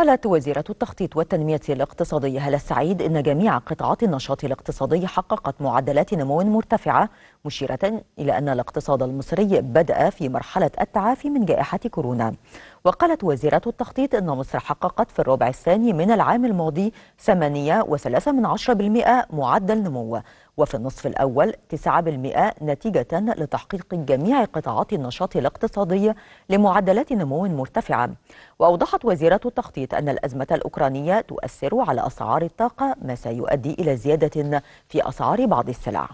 قالت وزيرة التخطيط والتنمية الاقتصادية هلا السعيد إن جميع قطاعات النشاط الاقتصادي حققت معدلات نمو مرتفعة مشيرة إلى أن الاقتصاد المصري بدأ في مرحلة التعافي من جائحة كورونا وقالت وزيرة التخطيط أن مصر حققت في الربع الثاني من العام الماضي 8.3% معدل نمو وفي النصف الأول 9% نتيجة لتحقيق جميع قطاعات النشاط الاقتصادي لمعدلات نمو مرتفعة وأوضحت وزيرة التخطيط أن الأزمة الأوكرانية تؤثر على أسعار الطاقة ما سيؤدي إلى زيادة في أسعار بعض السلع